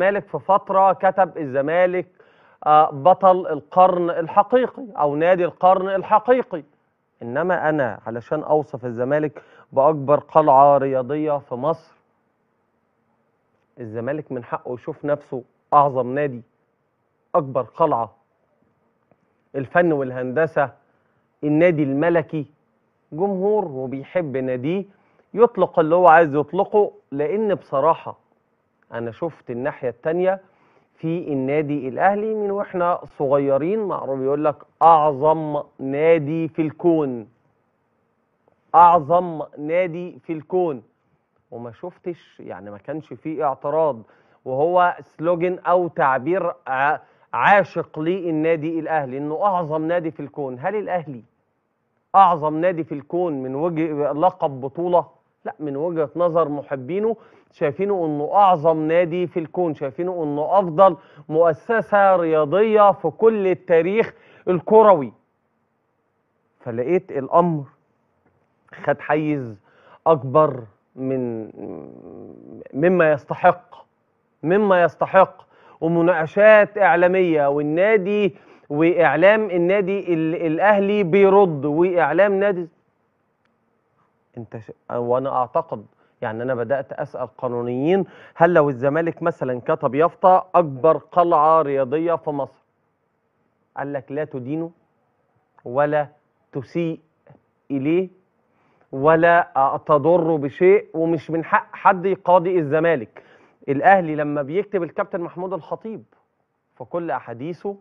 الزمالك في فترة كتب الزمالك آه، بطل القرن الحقيقي أو نادي القرن الحقيقي إنما أنا علشان أوصف الزمالك بأكبر قلعة رياضية في مصر الزمالك من حقه يشوف نفسه أعظم نادي أكبر قلعة الفن والهندسة النادي الملكي جمهور وبيحب ناديه يطلق اللي هو عايز يطلقه لأن بصراحة انا شفت الناحيه الثانيه في النادي الاهلي من واحنا صغيرين معروف يقول لك اعظم نادي في الكون اعظم نادي في الكون وما شفتش يعني ما كانش فيه اعتراض وهو سلوجن او تعبير عاشق للنادي الاهلي انه اعظم نادي في الكون هل الاهلي اعظم نادي في الكون من وجه لقب بطوله لا من وجهة نظر محبينه شايفينه انه اعظم نادي في الكون شايفينه انه افضل مؤسسة رياضية في كل التاريخ الكروي فلقيت الامر خد حيز اكبر من مما يستحق مما يستحق ومناقشات اعلامية والنادي واعلام النادي الاهلي بيرد واعلام نادي انت ش... وانا اعتقد يعني انا بدات اسال قانونيين هل لو الزمالك مثلا كتب يافطه اكبر قلعه رياضيه في مصر قال لك لا تدينه ولا تسيء اليه ولا تضر بشيء ومش من حق حد يقاضي الزمالك الاهلي لما بيكتب الكابتن محمود الخطيب في كل احاديثه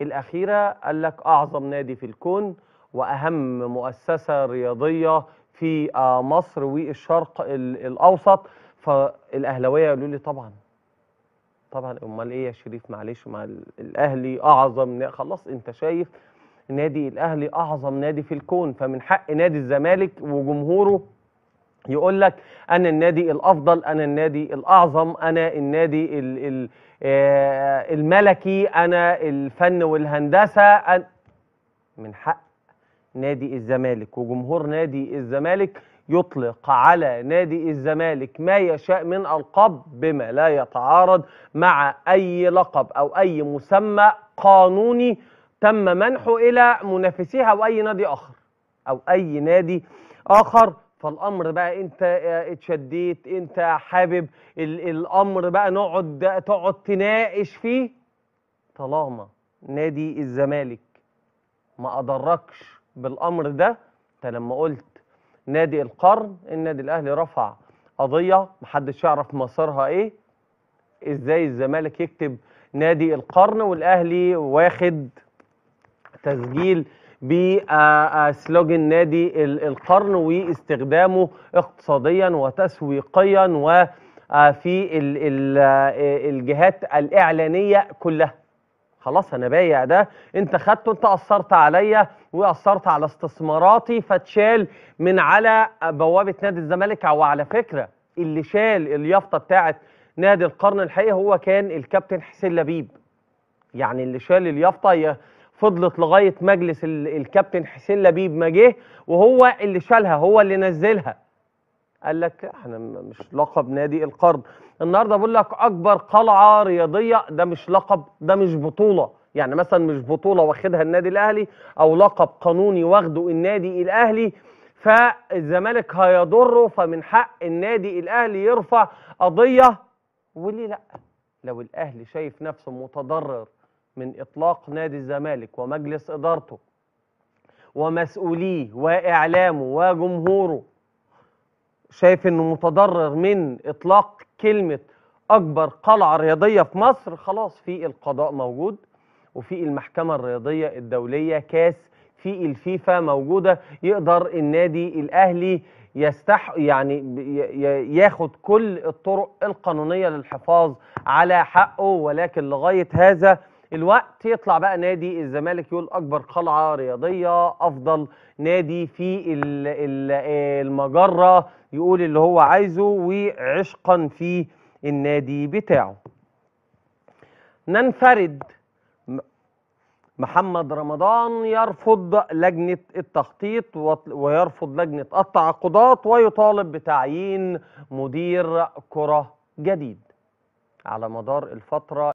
الاخيره قال لك اعظم نادي في الكون واهم مؤسسه رياضيه في آه، مصر والشرق الاوسط فالاهلاويه قالوا لي طبعا طبعا امال ايه يا شريف معلش مع الاهلي اعظم خلاص انت شايف نادي الاهلي اعظم نادي في الكون فمن حق نادي الزمالك وجمهوره يقول لك انا النادي الافضل انا النادي الاعظم انا النادي الـ الـ آه، الملكي انا الفن والهندسه أنا من حق نادي الزمالك وجمهور نادي الزمالك يطلق على نادي الزمالك ما يشاء من القاب بما لا يتعارض مع أي لقب أو أي مسمى قانوني تم منحه إلى منافسيها أو أي نادي آخر أو أي نادي آخر فالامر بقى انت اتشديت انت حابب الامر بقى نقعد تقعد تناقش فيه طالما نادي الزمالك ما ادركش بالامر ده انت لما قلت نادي القرن النادي الاهلي رفع قضيه محدش يعرف مصيرها ايه ازاي الزمالك يكتب نادي القرن والاهلي واخد تسجيل بسلوجن نادي القرن واستخدامه اقتصاديا وتسويقيا وفي الجهات الاعلانيه كلها خلاص انا بايع ده انت خدته انت اثرت عليا واثرت على استثماراتي فتشال من على بوابه نادي الزمالك او على فكره اللي شال اليافطه بتاعه نادي القرن الحقيقي هو كان الكابتن حسين لبيب يعني اللي شال اليافطه هي فضلت لغايه مجلس الكابتن حسين لبيب ما جه وهو اللي شالها هو اللي نزلها قال لك احنا مش لقب نادي القرن النهارده بقول لك اكبر قلعه رياضيه ده مش لقب ده مش بطوله يعني مثلا مش بطوله واخدها النادي الاهلي او لقب قانوني واخده النادي الاهلي فالزمالك هيضره فمن حق النادي الاهلي يرفع قضيه وليه لا لو الاهلي شايف نفسه متضرر من اطلاق نادي الزمالك ومجلس ادارته ومسؤوليه واعلامه وجمهوره شايف انه متضرر من اطلاق كلمه اكبر قلعه رياضيه في مصر خلاص في القضاء موجود وفي المحكمه الرياضيه الدوليه كاس في الفيفا موجوده يقدر النادي الاهلي يستح يعني ياخد كل الطرق القانونيه للحفاظ على حقه ولكن لغايه هذا الوقت يطلع بقى نادي الزمالك يقول اكبر قلعه رياضيه افضل نادي في المجره يقول اللي هو عايزه وعشقا في النادي بتاعه ننفرد محمد رمضان يرفض لجنة التخطيط ويرفض لجنة التعاقدات ويطالب بتعيين مدير كرة جديد على مدار الفترة